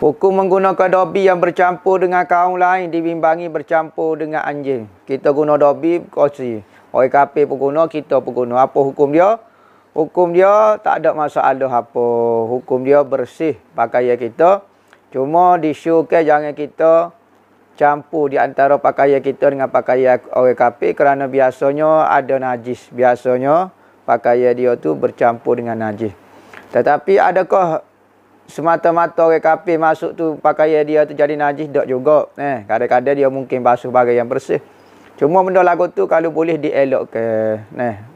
Hukum menggunakan dobi yang bercampur dengan kaum lain dibimbangi bercampur dengan anjing. Kita guna dobi kosi. Orang kafir pun guna, kita pun guna. Apa hukum dia? Hukum dia tak ada masalah apa. Hukum dia bersih pakaian kita. Cuma disyukai jangan kita campur di antara pakaian kita dengan pakaian orang kafir kerana biasanya ada najis. Biasanya pakaian dia tu bercampur dengan najis. Tetapi adakah semata-mata orang kafir masuk tu pakai dia tu jadi najis tak juga. Eh, kadang-kadang dia mungkin basuh bagi yang bersih. Cuma benda lagu tu kalau boleh dielokkan. Eh,